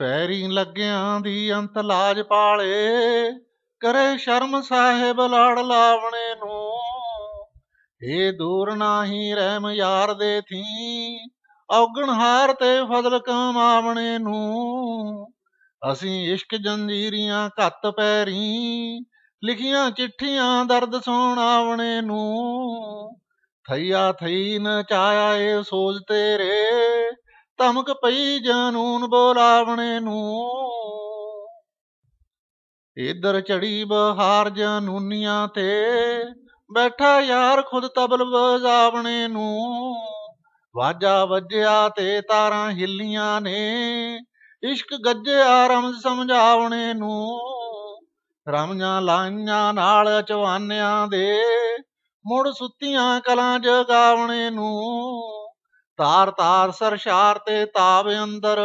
ਪੈਰੀ ਲੱਗਿਆਂ ਦੀ ਅੰਤ ਲਾਜ ਪਾਲੇ ਕਰੇ ਸ਼ਰਮ ਸਾਹਿਬ ਲਾੜ ਲਾਵਣੇ ਨੂੰ ਏ ਦੂਰ ਨਾਹੀ ਰਹਿਮ ਯਾਰ ਦੇ ਥੀ ਔਗਣ ਹਾਰ ਤੇ ਫਜ਼ਲ ਕਮਾਵਣੇ ਨੂੰ ਅਸੀਂ ਇਸ਼ਕ ਜੰਜੀਰੀਆਂ ਘੱਤ ਪੈਰੀ ਲਿਖੀਆਂ ਚਿੱਠੀਆਂ ਦਰਦ ਸੁਣਾਵਣੇ ਨੂੰ ਥਈਆ ਥਈ ਨ ਚਾਇਆ ਏ ਸੋਜ ਤੇਰੇ ਧਮਕ ਪਈ ਜਨੂਨ ਬੋਲਾਵਣੇ ਨੂੰ ਇਧਰ ਚੜੀ ਬਹਾਰ ਜਨੂਨੀਆਂ ਤੇ ਬੈਠਾ ਯਾਰ ਖੁਦ ਤਬਲ ਵਜਾਵਣੇ ਨੂੰ ਵਾਜਾ ਵੱਜਿਆ ਤੇ ਤਾਰਾਂ ਹਿੱਲੀਆਂ ਨੇ ਇਸ਼ਕ ਗੱਜਿਆ ਰਮਜ ਸਮਝਾਵਣੇ ਨੂੰ ਰਮਜਾਂ ਲਾਈਆਂ ਨਾਲ ਚਵਾਨਿਆਂ ਦੇ ਮੁੜ ਸੁੱਤੀਆਂ ਕਲਾਂ ਜਗਾਵਣੇ ਨੂੰ ਤਾਰ ਤਾਰ ਸਰਸ਼ਾਰ ਤੇ ਤਾਵ ਅੰਦਰ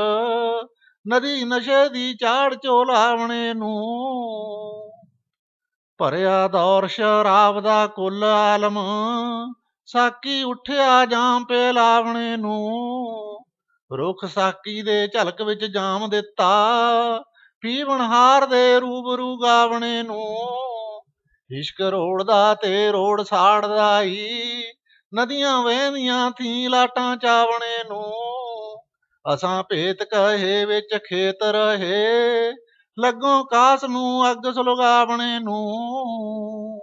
ਨਦੀ ਨਸ਼ੇ ਦੀ ਚਾੜ ਚੋਲਾਵਣੇ ਨੂੰ ਭਰਿਆ ਦੌਰ ਸ਼ਰਾਬ ਦਾ ਕੁੱਲ ਆਲਮ ਸਾਕੀ ਉੱਠਿਆ ਜਾਮ ਪੇ ਲਾਵਣੇ ਨੂੰ ਰੁਖ ਸਾਕੀ ਦੇ ਝਲਕ ਵਿੱਚ ਜਾਮ ਦਿੱਤਾ ਹਾਰ ਦੇ ਰੂਬਰੂ ਗਾਵਣੇ ਨੂੰ ਇਸ਼ਕ ਰੋੜਦਾ ਤੇ ਰੋੜ ਸਾੜਦਾ ਈ ਨਦੀਆਂ ਵਹਿੰਦੀਆਂ ਥੀ ਲਾਟਾਂ ਚਾਵਣੇ ਨੂੰ ਅਸਾਂ ਭੇਤ ਕਹੇ ਵਿੱਚ ਖੇਤ ਰਹੇ ਲੱਗੋ ਕਾਸ ਨੂੰ ਅੱਗ ਸੁਲਗਾਵਣੇ ਨੂੰ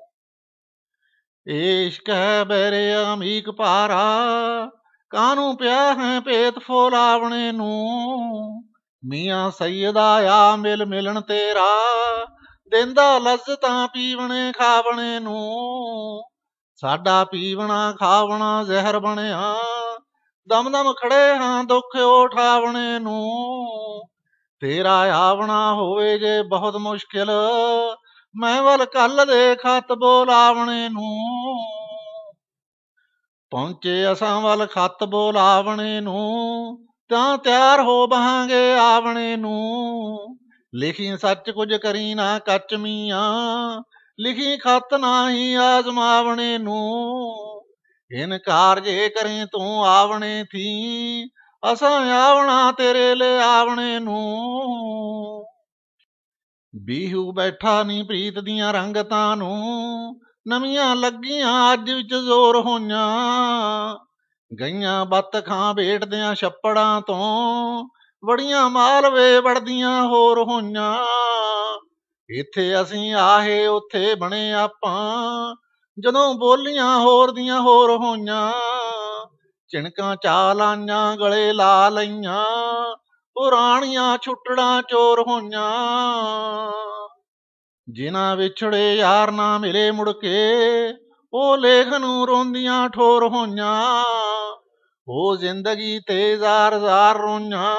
ਇਸ਼ਕ ਹੈ ਬੇਰੇ ਅਮੀਕ ਪਾਰਾ ਕਾਨੂੰ ਪਿਆ ਹੈ ਭੇਤ ਫੋਲਾਵਣੇ ਨੂੰ ਮੀਆਂ ਸੈਦਾ ਆ ਮਿਲ ਮਿਲਣ ਤੇਰਾ ਦਿੰਦਾ ਲਜ਼ਤਾਂ ਪੀਵਣੇ ਖਾਵਣੇ ਨੂੰ ਸਾਡਾ ਪੀਵਣਾ ਖਾਵਣਾ ਜ਼ਹਿਰ ਬਣਿਆ ਦਮ ਦਮ ਖੜੇ ਹਾਂ ਦੁੱਖ ਉਠਾਵਣੇ ਨੂੰ ਤੇਰਾ ਆਵਣਾ ਹੋਵੇ ਜੇ ਬਹੁਤ ਮੁਸ਼ਕਿਲ ਮੈਂ ਵੱਲ ਕੱਲ ਦੇ ਖਤ ਬੋਲਾਵਣੇ ਨੂੰ ਪਹੁੰਚੇ ਅਸਾਂ ਵੱਲ ਖਤ ਬੋਲਾਵਣੇ ਨੂੰ ਤਾਂ ਤਿਆਰ ਹੋ ਬਹਾਂਗੇ ਆਵਣੇ ਨੂੰ ਲਿਖੀ ਸੱਚ ਕੁਝ ਕਰੀ ਨਾ ਕੱਚ ਮੀਆਂ ਲਿਖੀ ਖਤ ਨਾਹੀ ਆਜ਼ਮਾਵਣੇ ਨੂੰ ਇਨ ਕਾਰਜੇ ਕਰੇ ਤੂੰ ਆਵਣੇ ਥੀ ਅਸਾਂ ਆਵਣਾ ਤੇਰੇ ਲੈ ਆਵਣੇ ਨੂੰ ਬੀਹੂ ਬੈਠਾ ਨਹੀਂ ਪ੍ਰੀਤ ਦੀਆਂ ਰੰਗਤਾਂ ਨੂੰ ਨਵੀਆਂ ਲੱਗੀਆਂ ਅੱਜ ਵਿੱਚ ਜ਼ੋਰ ਹੋਈਆਂ ਗਈਆਂ ਬੱਤ ਖਾਂ ਬੇਟਦਿਆਂ ਛੱਪੜਾਂ ਤੋਂ ਵੜੀਆਂ ਮਾਲਵੇ ਵੜਦੀਆਂ ਹੋਰ ਹੋਈਆਂ ਇੱਥੇ ਅਸੀਂ ਆਹੇ ਉੱਥੇ ਬਣੇ ਆਪਾਂ ਜਦੋਂ ਬੋਲੀਆਂ ਹੋਰ ਦੀਆਂ ਹੋਰ ਹੋਈਆਂ ਚਿਣਕਾਂ ਚਾ ਲਾਈਆਂ ਗਲੇ ਲਾ ਲਈਆਂ ਪੁਰਾਣੀਆਂ ਛੁੱਟੜਾਂ ਚੋਰ ਹੋਈਆਂ ਜਿਨ੍ਹਾਂ ਵਿਛੜੇ ਯਾਰ ਨਾ ਮਿਲੇ ਮੁੜ ਕੇ ਉਹ ਲੇਖ ਨੂੰ ਰੋਂਦੀਆਂ ਠੋਰ ਹੋਈਆਂ ਉਹ ਜ਼ਿੰਦਗੀ ਤੇ ਜ਼ਾਰ ਜ਼ਾਰ ਰੋਈਆਂ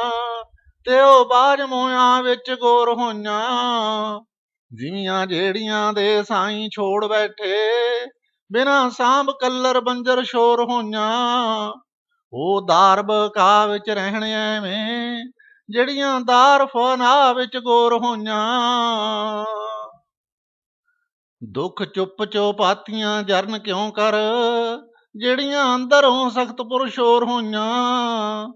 ਤੇ ਉਹ ਬਾਜ ਮੋਆਂ ਵਿੱਚ ਗੋਰ ਹੋਈਆਂ ਜਿਵੇਂ ਜਿਹੜੀਆਂ ਦੇ ਸਾਈਂ ਛੋੜ ਬੈਠੇ ਬਿਨਾ ਸਾਂਭ ਕੱਲਰ ਬੰਜਰ ਸ਼ੋਰ ਹੋਈਆਂ ਉਹ ਦਾਰ ਬਕਾ ਵਿੱਚ ਰਹਿਣ ਐਵੇਂ ਜਿਹੜੀਆਂ ਦਾਰ ਫਨਾ ਵਿੱਚ ਗੋਰ ਹੋਈਆਂ ਦੁੱਖ ਚੁੱਪ ਚੋਪਾਤੀਆਂ ਜਰਨ ਕਿਉਂ ਕਰ ਜਿਹੜੀਆਂ ਅੰਦਰੋਂ ਸਖਤ ਪੁਰਸ਼ੋਰ ਹੋਈਆਂ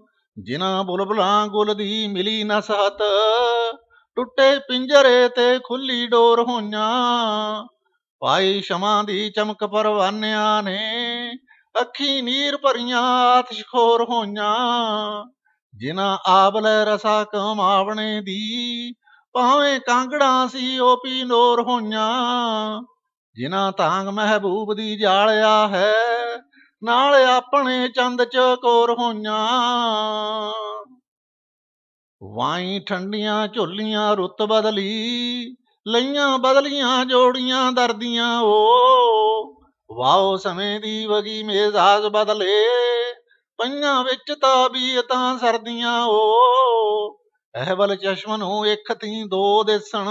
ਜਿਨ੍ਹਾਂ ਬੁਲਬਲਾਂ ਗੁਲ ਦੀ ਮਿਲੀ ਨਸਹਤ ਟੁੱਟੇ ਪਿੰਜਰੇ ਤੇ ਖੁੱਲੀ ਡੋਰ ਹੋਈਆਂ ਪਾਈ ਸ਼ਮਾਂ ਦੀ ਚਮਕ ਪਰਵਾਨਿਆਂ ਨੇ ਅੱਖੀ ਨੀਰ ਭਰੀਆਂ ਆਤਿਸ਼ਖੋਰ ਹੋਈਆਂ ਜਿਨ੍ਹਾਂ ਆਬਲੇ ਰਸਾ ਕਮਾਵਣੇ ਦੀ ਪਾਵੇਂ ਕਾਂਗੜਾ ਸੀ ਉਹ ਪੀ ਨੋਰ ਹੋਈਆਂ ਜਿਨ੍ਹਾਂ ਤਾਂਗ ਮਹਿਬੂਬ ਦੀ ਜਾਲਿਆ ਹੈ ਨਾਲ ਆਪਣੇ ਚੰਦ ਚ ਕੋਰ ਹੋਈਆਂ ਵਾਈ ਠੰਡੀਆਂ ਝੋਲੀਆਂ ਰੁੱਤ ਬਦਲੀ ਲਈਆਂ ਬਦਲੀਆਂ ਜੋੜੀਆਂ ਦਰਦੀਆਂ ਓ ਵਾਓ ਸਮੇਂ ਦੀ ਵਗੀ ਮੇਜ਼ਾਜ ਬਦਲੇ ਪਈਆਂ ਵਿੱਚ ਤਾਬੀਅਤਾਂ ਸਰਦੀਆਂ ਓ ਅਹਵਲ ਚਸ਼ਮ ਨੂੰ ਇੱਕ ਤੀ ਦੋ ਦੇਸਣ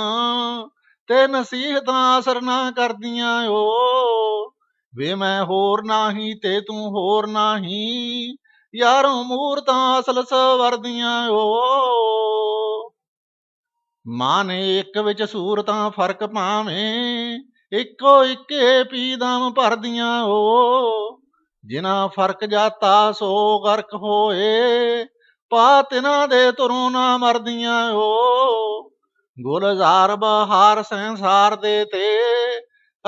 ਤੇ ਨਸੀਹਤਾਂ ਅਸਰ ਨਾ ਕਰਦੀਆਂ ਓ ਵੇ ਮੈਂ ਹੋਰ ਨਾਹੀ ਤੇ ਤੂੰ ਹੋਰ ਨਾਹੀ ਯਾਰੋਂ ਮੂਰਤਾਂ ਅਸਲ ਸਵਰਦੀਆਂ ਓ ਮਾਨ ਇੱਕ ਵਿੱਚ ਸੂਰਤਾਂ ਫਰਕ ਭਾਵੇਂ ਇੱਕੋ ਇੱਕੇ ਪੀਦਮ ਭਰਦੀਆਂ ਓ ਜਿਨ੍ਹਾਂ ਫਰਕ ਜਾਤਾ ਸੋ ਗਰਕ ਹੋਏ ਪਾ ਤਿਨਾਂ ਦੇ ਤੁਰੋਂ ਨਾ ਮਰਦੀਆਂ ਓ ਗੁਲਜ਼ਾਰ ਬਹਾਰ ਸੰਸਾਰ ਦੇ ਤੇ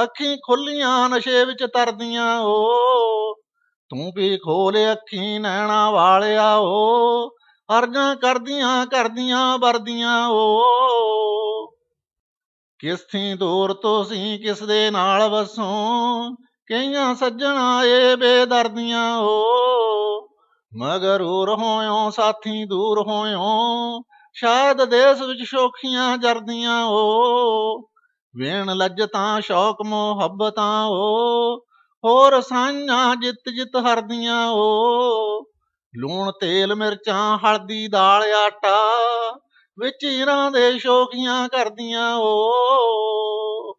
ਅੱਖੀਂ ਖੁੱਲੀਆਂ ਨਸ਼ੇ ਵਿੱਚ ਤਰਦੀਆਂ ਓ ਤੂੰ ਵੀ ਖੋਲ ਅੱਖੀ ਨੈਣਾ ਵਾਲਿਆ ਓ ਅਰਜ਼ਾਂ ਕਰਦੀਆਂ ਕਰਦੀਆਂ ਵਰਦੀਆਂ ਓ ਕਿਸ ਥੀ ਦੂਰ ਤੁਸੀਂ ਕਿਸ ਦੇ ਨਾਲ ਵਸੋਂ ਕਈਆਂ ਸੱਜਣਾ ਏ ਬੇਦਰਦੀਆਂ ਓ ਮਗਰ ਮਗਰੂਰ ਹੋਇਓ ਸਾਥੀ ਦੂਰ ਹੋਇਓ ਸ਼ਾਇਦ ਦੇਸ ਵਿੱਚ ਸ਼ੋਖੀਆਂ ਜਰਦੀਆਂ ਓ ਵੇਣ ਤਾਂ ਸ਼ੌਕ ਮੁਹੱਬਤਾਂ ਓ ਹੋਰ ਸਾਂਝਾਂ ਜਿੱਤ ਜਿੱਤ ਹਰਦੀਆਂ ਓ ਲੂਣ ਤੇਲ ਮਿਰਚਾਂ ਹਲਦੀ ਦਾਲ ਆਟਾ ਵਿੱਚ ਇਰਾਂ ਦੇ ਸ਼ੋਕੀਆਂ ਕਰਦੀਆਂ ਓ